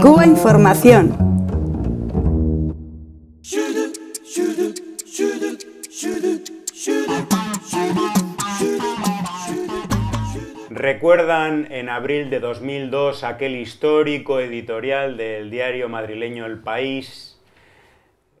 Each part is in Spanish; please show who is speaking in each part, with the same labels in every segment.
Speaker 1: Cuba Información.
Speaker 2: ¿Recuerdan en abril de 2002 aquel histórico editorial del diario madrileño El País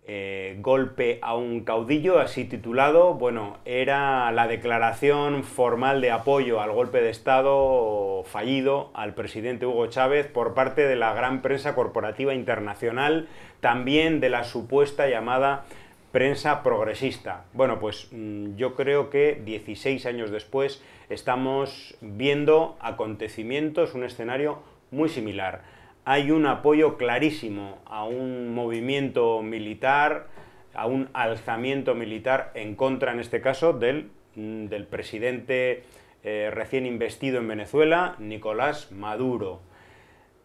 Speaker 2: eh, golpe a un caudillo, así titulado, bueno, era la declaración formal de apoyo al golpe de Estado fallido al presidente Hugo Chávez por parte de la gran prensa corporativa internacional, también de la supuesta llamada prensa progresista. Bueno, pues mm, yo creo que 16 años después estamos viendo acontecimientos, un escenario muy similar hay un apoyo clarísimo a un movimiento militar, a un alzamiento militar en contra, en este caso, del, mm, presidente eh, recién investido en Venezuela, Nicolás Maduro.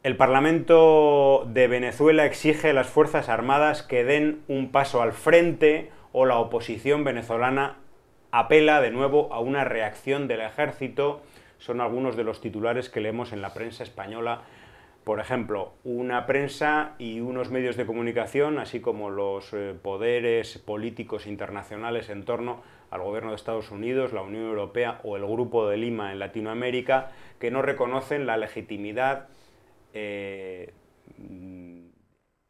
Speaker 2: El Parlamento de Venezuela exige a las Fuerzas Armadas que den un paso al frente o la oposición venezolana apela de nuevo a una reacción del ejército. Son algunos de los titulares que leemos en la prensa española por ejemplo, una prensa y unos medios de comunicación, así como los eh, poderes políticos internacionales en torno al gobierno de Estados Unidos, la Unión Europea o el Grupo de Lima en Latinoamérica, que no reconocen la legitimidad eh,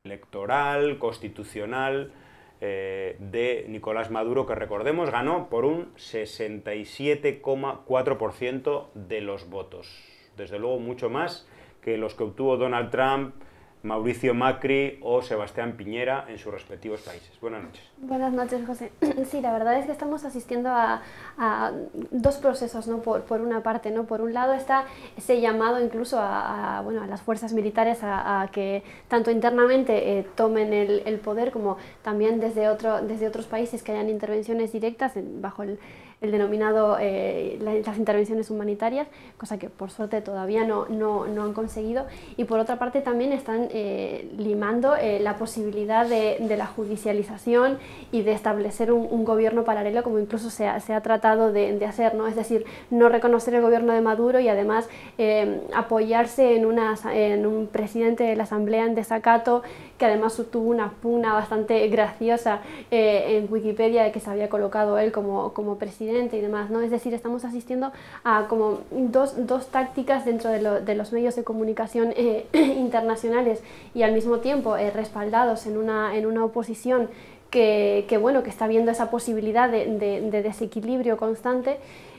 Speaker 2: electoral, constitucional eh, de Nicolás Maduro, que recordemos ganó por un 67,4% de los votos. Desde luego mucho más que los que obtuvo Donald Trump, Mauricio Macri o Sebastián Piñera en sus respectivos países. Buenas noches.
Speaker 1: Buenas noches, José. Sí, la verdad es que estamos asistiendo a, dos procesos, ¿no? Por, una parte, ¿no? Por un lado está ese llamado incluso a, bueno, a las fuerzas militares a, que tanto internamente eh, tomen el, poder como también desde, otro, desde otros países que hayan intervenciones directas bajo el, el denominado eh, las intervenciones humanitarias, cosa que por suerte todavía no, no, han conseguido. Y por otra parte también están eh, limando la posibilidad de, de la judicialización y de establecer un, gobierno paralelo como incluso se ha, tratado de, hacer, ¿no? es decir, no reconocer el gobierno de Maduro y además eh, apoyarse en, un presidente de la Asamblea en desacato que además tuvo una pugna bastante graciosa eh, en Wikipedia de que se había colocado él como, presidente y demás. ¿no? Es decir, estamos asistiendo a como dos, tácticas dentro de, los medios de comunicación eh, internacionales y al mismo tiempo respaldados en una, en una oposición que, bueno, que está viendo esa posibilidad de, desequilibrio constante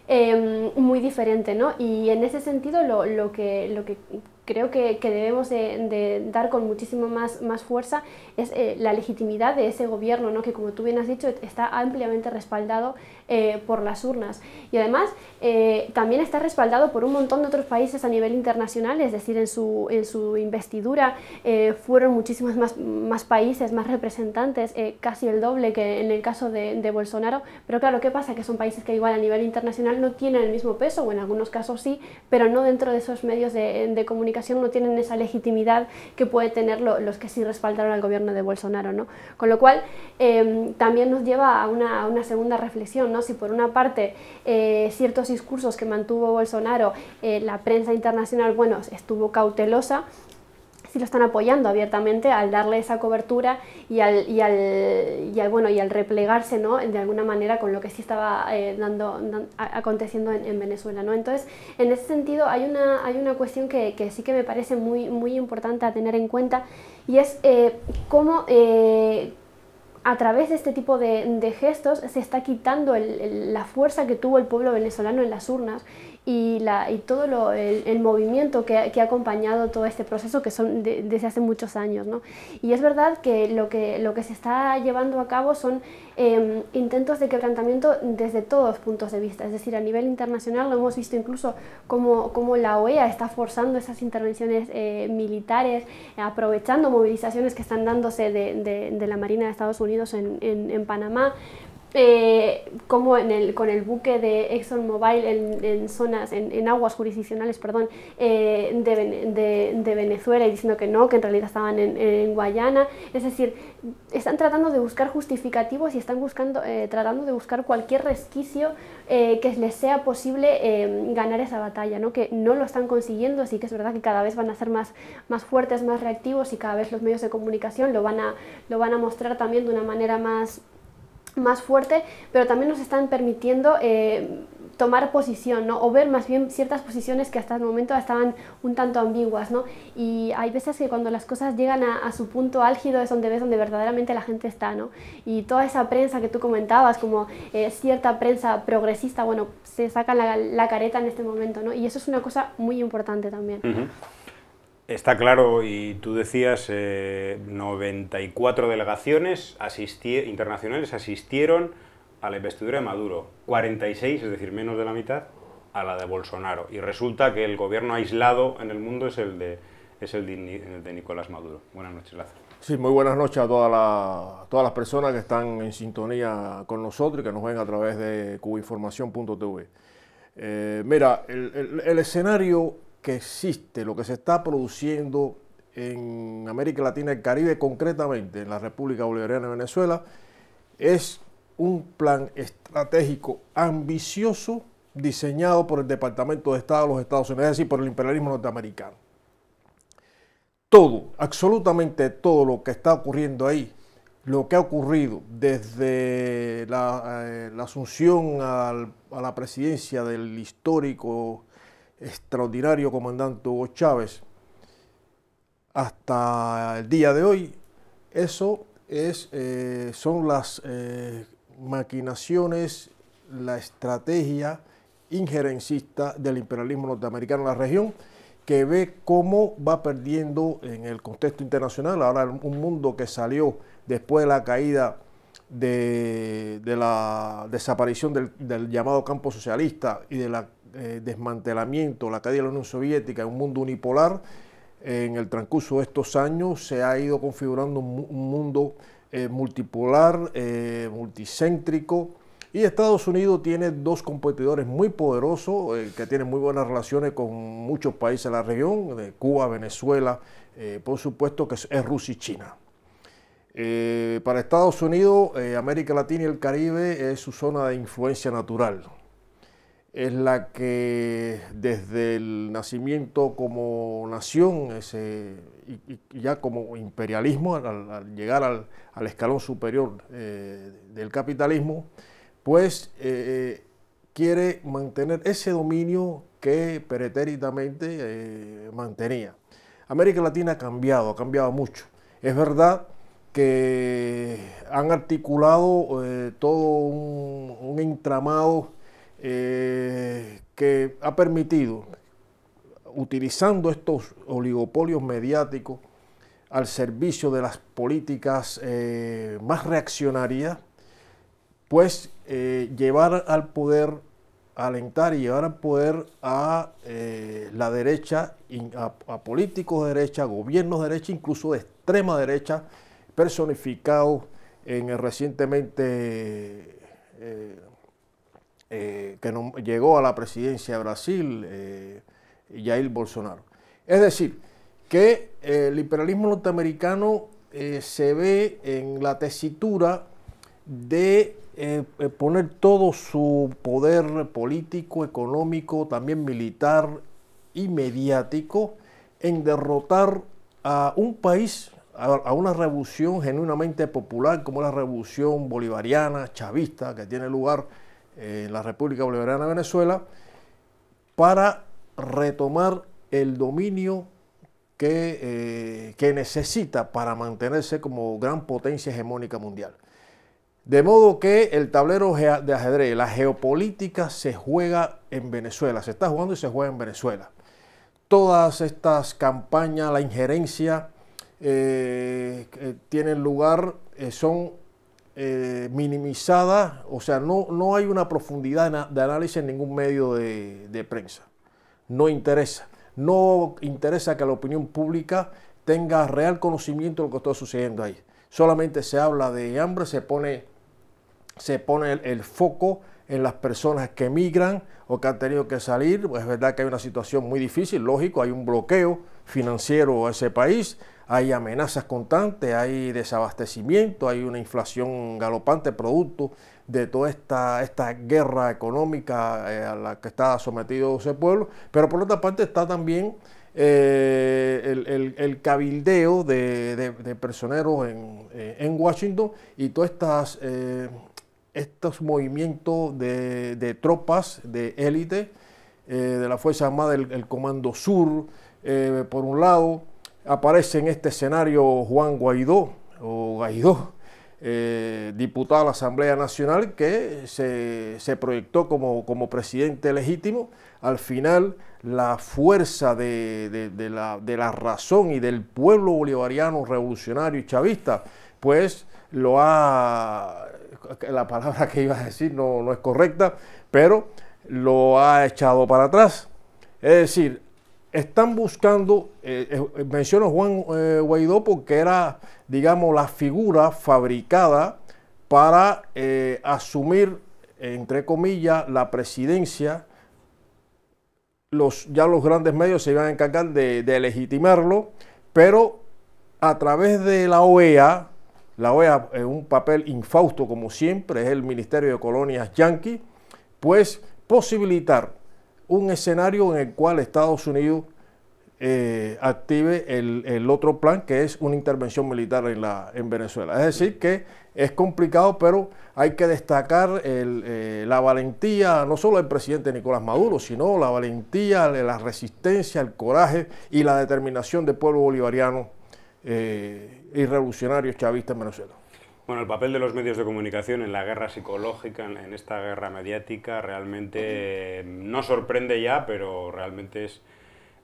Speaker 1: eh, muy diferente, ¿no? Y en ese sentido lo, que, lo que creo que, debemos de, dar con muchísimo más, fuerza es eh, la legitimidad de ese gobierno, ¿no? que como tú bien has dicho está ampliamente respaldado eh, por las urnas. Y además eh, también está respaldado por un montón de otros países a nivel internacional, es decir, en su, en su investidura eh, fueron muchísimos más, más, países, más representantes, casi el doble que en el caso de, Bolsonaro. Pero claro, ¿qué pasa? Que son países que igual a nivel internacional no tienen el mismo peso, o en algunos casos sí, pero no dentro de esos medios de, comunicación no tienen esa legitimidad que puede tener los que sí respaldaron al gobierno de Bolsonaro. ¿no? Con lo cual, también nos lleva a una segunda reflexión si por una parte eh, ciertos discursos que mantuvo Bolsonaro, eh, la prensa internacional, bueno, estuvo cautelosa, si lo están apoyando abiertamente al darle esa cobertura y al, al, bueno, y al replegarse ¿no? de alguna manera con lo que sí estaba eh, dando, aconteciendo en, Venezuela. ¿no? Entonces, en ese sentido hay una, hay una cuestión que, sí que me parece muy, muy importante a tener en cuenta y es cómo, a través de este tipo de, gestos se está quitando la fuerza que tuvo el pueblo venezolano en las urnas y, la, y todo el, movimiento que, ha acompañado todo este proceso, que son desde hace muchos años. ¿no? Y es verdad que lo, que lo que se está llevando a cabo son em, intentos de quebrantamiento desde todos los puntos de vista, es decir, a nivel internacional lo hemos visto incluso como, como la OEA está forzando esas intervenciones eh, militares, aprovechando movilizaciones que están dándose de, la Marina de Estados Unidos en, en, en Panamá, eh, como en el, con el buque de ExxonMobil en, en zonas, en, aguas jurisdiccionales, perdón, eh, de, Venezuela y diciendo que no, que en realidad estaban en, Guayana. Es decir, están tratando de buscar justificativos y están buscando, eh, tratando de buscar cualquier resquicio que les sea posible ganar esa batalla, ¿no? que no lo están consiguiendo, así que es verdad que cada vez van a ser más, más fuertes, más reactivos y cada vez los medios de comunicación lo van a, lo van a mostrar también de una manera más más fuerte, pero también nos están permitiendo eh, tomar posición, ¿no? O ver más bien ciertas posiciones que hasta el momento estaban un tanto ambiguas, ¿no? Y hay veces que cuando las cosas llegan a, su punto álgido es donde ves donde verdaderamente la gente está, ¿no? Y toda esa prensa que tú comentabas, como eh, cierta prensa progresista, bueno, se saca la, la, careta en este momento, ¿no? Y eso es una cosa muy importante también.
Speaker 2: Está claro, y tú decías, 94 eh, delegaciones internacionales asistieron a la investidura de Maduro, 46, es decir, menos de la mitad, a la de Bolsonaro. Y resulta que el gobierno aislado en el mundo es el de, de, Nicolás Maduro. Buenas noches, Lázaro.
Speaker 3: Sí, muy buenas noches a todas las personas que están en sintonía con nosotros y que nos ven a través de cubinformación.tv. Eh, mira, el, el escenario que existe, lo que se está produciendo en América Latina y el Caribe, concretamente en la República Bolivariana de Venezuela, es un plan estratégico ambicioso diseñado por el Departamento de Estado de los Estados Unidos, es decir, por el imperialismo norteamericano. Todo, absolutamente todo lo que está ocurriendo ahí, lo que ha ocurrido desde la, eh, asunción a la presidencia del histórico extraordinario comandante Hugo Chávez hasta el día de hoy, eso es, eh, son las eh, maquinaciones, la estrategia injerencista del imperialismo norteamericano en la región, que ve cómo va perdiendo en el contexto internacional, ahora un mundo que salió después de la caída de, la desaparición del llamado campo socialista y de la eh, desmantelamiento, la caída de la Unión Soviética, en un mundo unipolar, eh, en el transcurso de estos años se ha ido configurando un, mundo eh, multipolar, multicéntrico. Y Estados Unidos tiene dos competidores muy poderosos que tienen muy buenas relaciones con muchos países de la región, de Cuba, Venezuela, por supuesto que es, es Rusia y China. para Estados Unidos, América Latina y el Caribe es su zona de influencia natural es la que desde el nacimiento como nación y, ya como imperialismo, al, llegar al, escalón superior eh, del capitalismo, pues eh, eh, quiere mantener ese dominio que peretéritamente mantenía. América Latina ha cambiado, ha cambiado mucho. Es verdad que han articulado todo un, un entramado eh, que ha permitido, utilizando estos oligopolios mediáticos al servicio de las políticas eh, más reaccionarias, pues eh, llevar al poder, alentar y llevar al poder a la derecha, a, políticos de derecha, gobiernos de derecha, incluso de extrema derecha, personificados en el recientemente eh, que no, llegó a la presidencia de Brasil, eh, Jair Bolsonaro. Es decir, que eh, el liberalismo norteamericano eh, se ve en la tesitura de poner todo su poder político, económico, también militar y mediático en derrotar a un país, a, una revolución genuinamente popular como la revolución bolivariana, chavista, que tiene lugar en la República Bolivariana de Venezuela para retomar el dominio eh, que, necesita para mantenerse como gran potencia hegemónica mundial. De modo que el tablero de ajedrez, la geopolítica se juega en Venezuela, se está jugando y se juega en Venezuela. Todas estas campañas, la injerencia, eh, tienen lugar, eh, son eh, minimizada, o sea, no, hay una profundidad de análisis en ningún medio de, prensa. No interesa. No interesa que la opinión pública tenga real conocimiento de lo que está sucediendo ahí. Solamente se habla de hambre, se pone, se pone el, foco en las personas que emigran o que han tenido que salir. es verdad que hay una situación muy difícil, lógico, hay un bloqueo financiero a ese país, hay amenazas constantes, hay desabastecimiento, hay una inflación galopante producto de toda esta, esta guerra económica eh, a la que está sometido ese pueblo, pero por otra parte está también eh, el, cabildeo de, de, personeros eh, en, Washington y todos estos movimientos de, tropas, de élite, de la Fuerza Armada, del el Comando Sur, por un lado, aparece en este escenario Juan Guaidó o Guaidó, eh, diputado a la Asamblea Nacional, que se, proyectó como, como, presidente legítimo. Al final, la fuerza de, la, razón y del pueblo bolivariano revolucionario y chavista, pues lo ha, la palabra que iba a decir no, no es correcta, pero lo ha echado para atrás. Es decir, están buscando, eh, eh, menciono Juan eh, Guaidó porque era, digamos, la figura fabricada para asumir, entre comillas, la presidencia. Los, ya los grandes medios se iban a encargar de, legitimarlo, pero a través de la OEA, la OEA es un papel infausto como siempre, es el Ministerio de Colonias Yankee, pues posibilitar un escenario en el cual Estados Unidos eh, active el, otro plan, que es una intervención militar en, la, en Venezuela. Es decir, que es complicado, pero hay que destacar eh, la valentía, no solo del presidente Nicolás Maduro, sino la valentía, la resistencia, el coraje y la determinación del pueblo bolivariano eh, y revolucionario chavista en Venezuela
Speaker 2: el papel de los medios de comunicación en la guerra psicológica, en, esta guerra mediática, realmente mm, no sorprende ya, pero realmente es,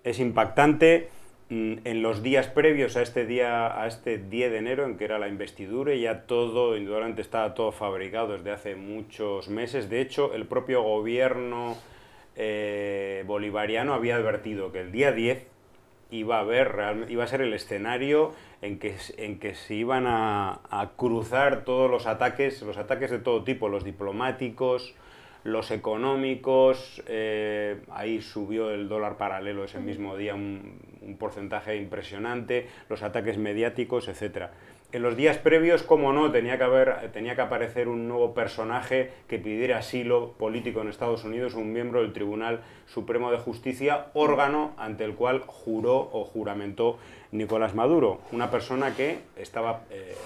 Speaker 2: es impactante. Mm, en los días previos a este día, a este 10 de enero, en que era la investidura, ya todo, indudablemente, estaba todo fabricado desde hace muchos meses. De hecho, el propio gobierno eh, bolivariano había advertido que el día 10 iba a iba a ser el escenario en que, en que se iban a, a, cruzar todos los ataques, los ataques de todo tipo, los diplomáticos, los económicos, eh, ahí subió el dólar paralelo ese mismo día un, porcentaje impresionante, los ataques mediáticos, etcétera. En los días previos, como no, tenía que, haber, tenía que aparecer un nuevo personaje que pidiera asilo político en Estados Unidos, un miembro del Tribunal Supremo de Justicia, órgano ante el cual juró o juramentó Nicolás Maduro, una persona que estaba, eh,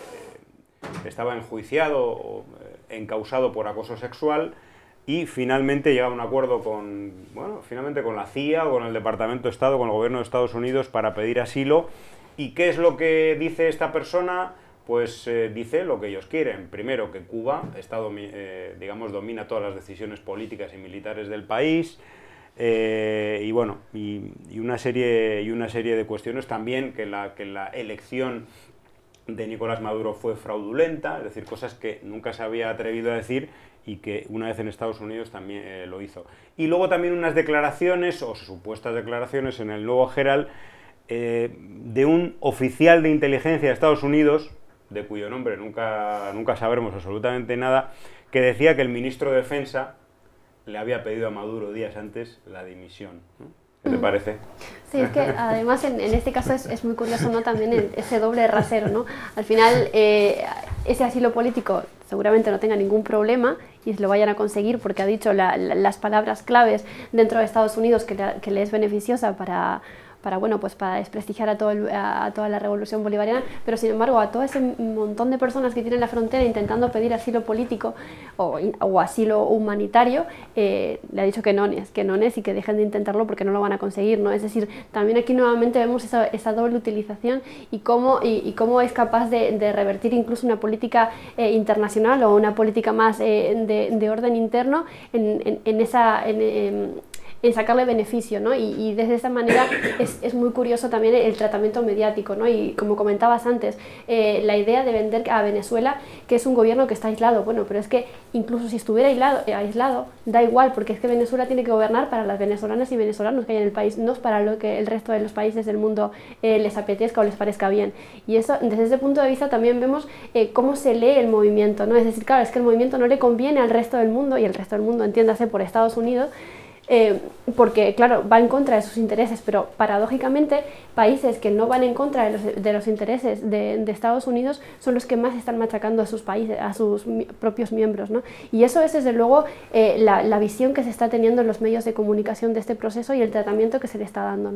Speaker 2: estaba enjuiciado o eh, encausado por acoso sexual y finalmente llegaba a un acuerdo con, bueno, finalmente con la CIA o con el Departamento de Estado, con el Gobierno de Estados Unidos para pedir asilo ¿Y qué es lo que dice esta persona? Pues eh, dice lo que ellos quieren. Primero, que Cuba está eh, digamos, domina todas las decisiones políticas y militares del país. Eh, y bueno, y, una serie, y una serie de cuestiones también que la, que la elección de Nicolás Maduro fue fraudulenta, es decir, cosas que nunca se había atrevido a decir y que una vez en Estados Unidos también lo hizo. Y luego también unas declaraciones o supuestas declaraciones en el Nuevo general eh, de un oficial de inteligencia de Estados Unidos, de cuyo nombre nunca, nunca sabremos absolutamente nada, que decía que el ministro de Defensa le había pedido a Maduro días antes la dimisión. ¿Qué te mm. parece?
Speaker 1: Sí, es que además en, este caso es, muy curioso ¿no? también ese doble rasero. ¿no? Al final, eh, ese asilo político seguramente no tenga ningún problema y lo vayan a conseguir porque ha dicho las palabras claves dentro de Estados Unidos que, que le es beneficiosa para para, bueno, pues para desprestigiar a, todo a, toda la revolución bolivariana, pero sin embargo a todo ese montón de personas que tienen la frontera intentando pedir asilo político o, asilo humanitario, eh, le ha dicho que no es, que no es y que dejen de intentarlo porque no lo van a conseguir, ¿no? Es decir, también aquí nuevamente vemos esa, doble utilización y cómo, y, cómo es capaz de, revertir incluso una política eh, internacional o una política más eh, de, orden interno en, esa... En, en sacarle beneficio, ¿no? Y, y desde esa manera es, es, muy curioso también el tratamiento mediático, ¿no? Y como comentabas antes, eh, la idea de vender a Venezuela que es un gobierno que está aislado, bueno, pero es que incluso si estuviera aislado, eh, aislado da igual, porque es que Venezuela tiene que gobernar para las venezolanas y venezolanos que hay en el país, no es para lo que el resto de los países del mundo eh, les apetezca o les parezca bien. Y eso, desde ese punto de vista también vemos cómo se lee el movimiento, ¿no? Es decir, claro, es que el movimiento no le conviene al resto del mundo y el resto del mundo, entiéndase, por Estados Unidos, eh, porque claro, va en contra de sus intereses, pero paradójicamente países que no van en contra de los, intereses de, Estados Unidos son los que más están machacando a sus países, a sus propios miembros. ¿no? Y eso es desde luego eh, la, la, visión que se está teniendo en los medios de comunicación de este proceso y el tratamiento que se le está dando.